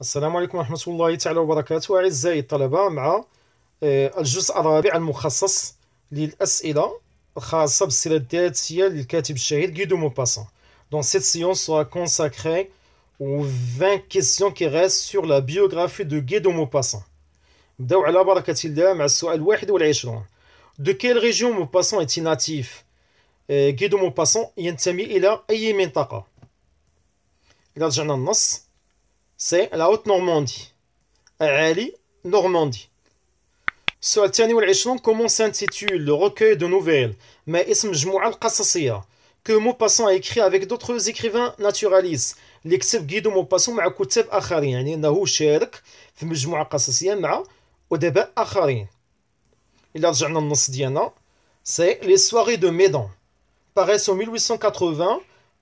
السلام عليكم ورحمة الله تعالى وبركاته أعزائي الطلبة مع آه، الجزء الرابع المخصص للأسئلة الخاصة بالسيرة الذاتية للكاتب الشهير غيدو موباسون دون سيت سيونس سوا كونساكخي و 20 كيستيون كي غيست sur لا بيوغرافي دو غيدو موباسون نبداو على بركة الله مع السؤال 21 دو كيل ريجيون موباسون إيتي ناتيف natif غيدو موباسون ينتمي إلى أي منطقة؟ إذا رجعنا للنص c'est la Haute-Normandie. Ali, Normandie. السؤال الثاني والعشرون comment s'intitule le recueil de nouvelles ما اسم مجموعة القصصية que Maupassant a écrit avec d'autres écrivains naturalistes اللي كتب غيدو موباسون مع كتاب آخرين يعني أنه شارك في مجموعة قصصية مع رجعنا ديالنا paraissent en 1880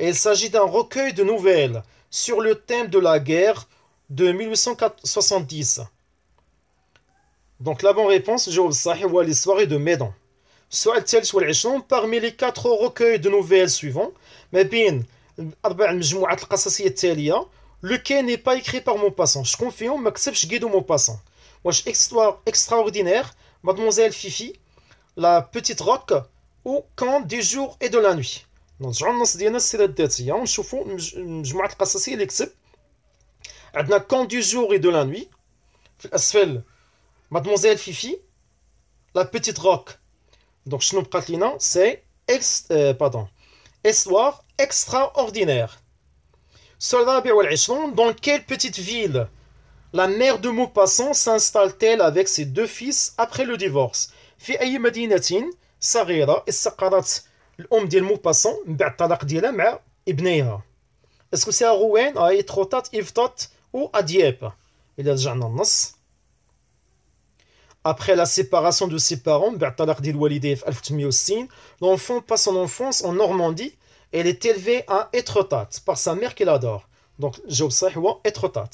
il s'agit d'un recueil de nouvelles sur le thème de la guerre de 1870 Donc la bonne réponse, vous الصحيح les l'histoire de Médan. soit les والعشرون parmi les quatre recueils de nouvelles suivants mais bien, lequel n'est pas écrit par mon passant. Je confirme, mon passant. Moi, je histoire extraordinaire, Mademoiselle Fifi, La Petite Roque ou Quand des jours et de la nuit donc je rentre la ce D N A c'est le détail on chauffe je je m'attaque à ces électifs adn a quand du jour et de la nuit en dessous mademoiselle fifi la petite rock donc je ne me plains pas c'est euh, Pardon. histoire extraordinaire soldat de la guerre israélienne dans quelle petite ville la mère de mot passant s'installe-t-elle avec ses deux fils après le divorce fille aînée madinatine sagrera et L'homme dit le mot passant, Bertalard dit le mot Est-ce que c'est à Rouen, à Etratat, Eftat ou à Dieppe Il a déjà annoncé. Après la séparation de ses parents, Bertalard dit le mot 1860. l'enfant passe son enfance en Normandie et il est élevé à Etratat par sa mère qu'il adore. Donc j'observe Etratat.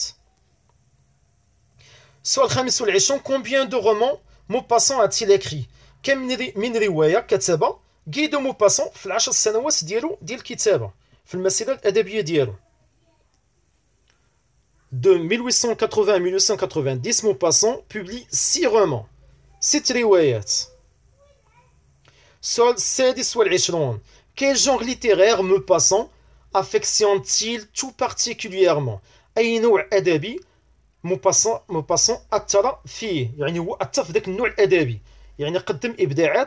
Sur la question, combien de romans Maupassant a-t-il écrit Quel minerie ou y'a 4000 guide de موباسون في العشر De 1880 à 1990, Maupassant publie six romans. C'est très Sol, c'est Quel genre littéraire Maupassant affectionne-t-il tout particulièrement Aïnou Adabi, Maupassant, Fi. Il a a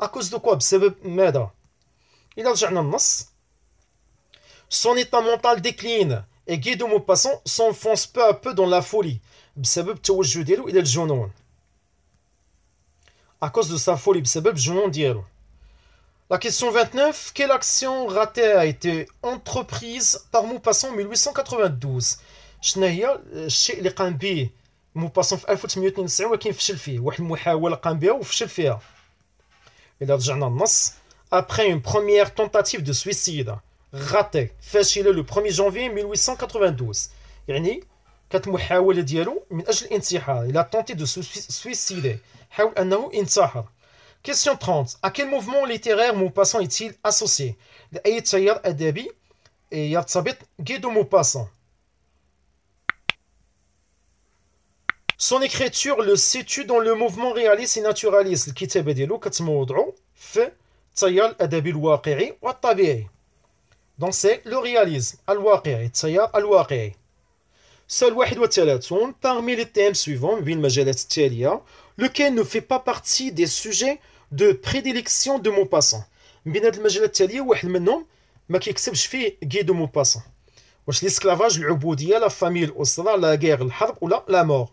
À cause de quoi بسبب ماذا إذا رجعنا النص Son état mental décline et Guy de Maupassant s'enfonce peu à peu dans la folie بسبب التوجه ديالو إلى الجنون à cause de sa folie بسبب الجنون ديالو La question 29 quelle action ratée a été entreprise par Maupassant en 1892 شنو هي الشيء اللي قام به مو باسون في 1892 ولكن فشل فيه واحد المحاوله قام بها وفشل فيها et un après une première tentative de suicide ratée فاشلة le 1er janvier 1892 il a tenté de se suicider Question 30 à quel mouvement littéraire Maupassant est-il associé لأي تيار أدبي Maupassant Son écriture le situe dans le mouvement réaliste et naturaliste. Le kitab dialo katmoudro fait tayal adabil waqiri wa tabi'i. Donc c'est le réalisme, al waqiri, tayal al waqiri. Seul 31 parmi les thèmes suivants, bin majalat tayliya, lequel ne fait pas partie des sujets de prédilection de mon passant. Bin al majalat tayliya wahed menhom ma kiksebch fi guide de mon passant. Wach l'esclavage, l'ouboudia, la famille, l'osra, la guerre, l'harb ou la mort.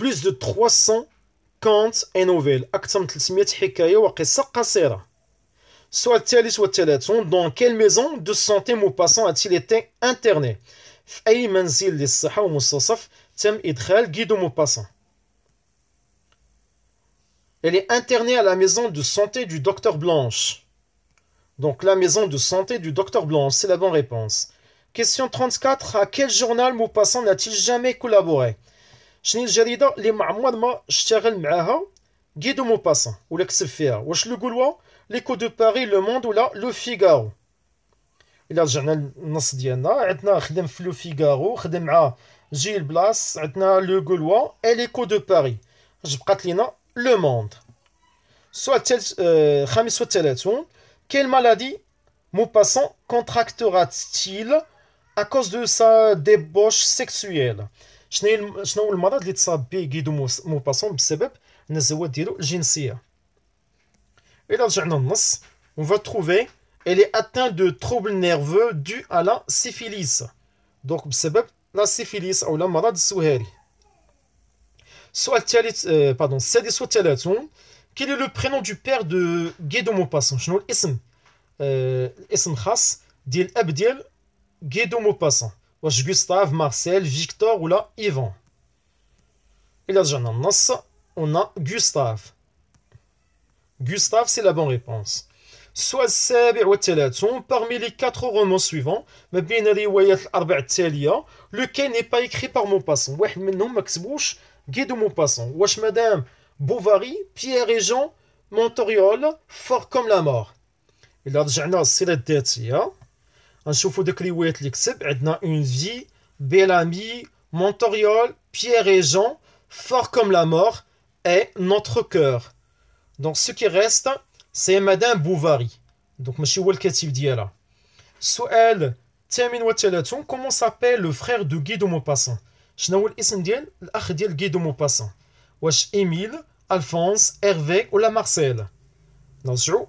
Plus de 300 nouvelles. et نوفيل Soit quelle 300 de santé قصيره السؤال الثالث il été maison Elle est internée à la maison de santé du docteur Blanche. Donc la maison de santé du docteur Blanche, c'est la bonne réponse. Question 34. À quel journal Maupassant n'a-t-il jamais collaboré شنو الجريده اللي معمر ما اشتغل معاها le ولا كسب Le واش لو غولوا Le دو باري لو موند ولا لو فيغارو الا رجعنا للنص ديالنا عندنا خدم في فيغارو خدم مع جيل بلاس عندنا لو غولوا اي دو باري لينا لو Maupassant contractera-t-il à cause de sa débauche sexuelle شنو المرض اللي تصاب به بسبب on va trouver elle est atteinte de troubles nerveux dus à la syphilis donc بسبب لا سيفيليس او المرض مرض السؤال الثالث باردون السادس والثلاثون كيل لو est Gustave, Marcel, Victor ou Yvan Et là, on a Gustave. Gustave, c'est la bonne réponse. Soit les 7 ou les 3, parmi les quatre romans suivants, mais bien les 4 ou les lequel n'est pas écrit par maupassant passant Un Max Bouch, guide mon passant. est Madame Bovary, Pierre et Jean, montoriol Fort comme la mort Et là, on a la série de on voit dans le livre l'exception. une vie, belle amie, Montoriol Pierre et Jean, fort comme la mort, est notre cœur. Donc ce qui reste, c'est Madame Bovary. Donc c'est ce qu'il y a là. elle Comment s'appelle le frère de Guido Maupassant Je n'ai pas le nom de l'un de Guido Maupassant. est Emile, Alphonse, Hervé ou la Marseille. D'accord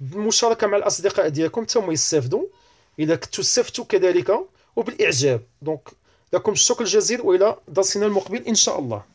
بالمشاركه مع الاصدقاء ديالكم حتى هما يستافدوا الا كنتو استفدتوا كذلك وبالاعجاب دونك لكم الشكر الجزيل والى درسنا المقبل ان شاء الله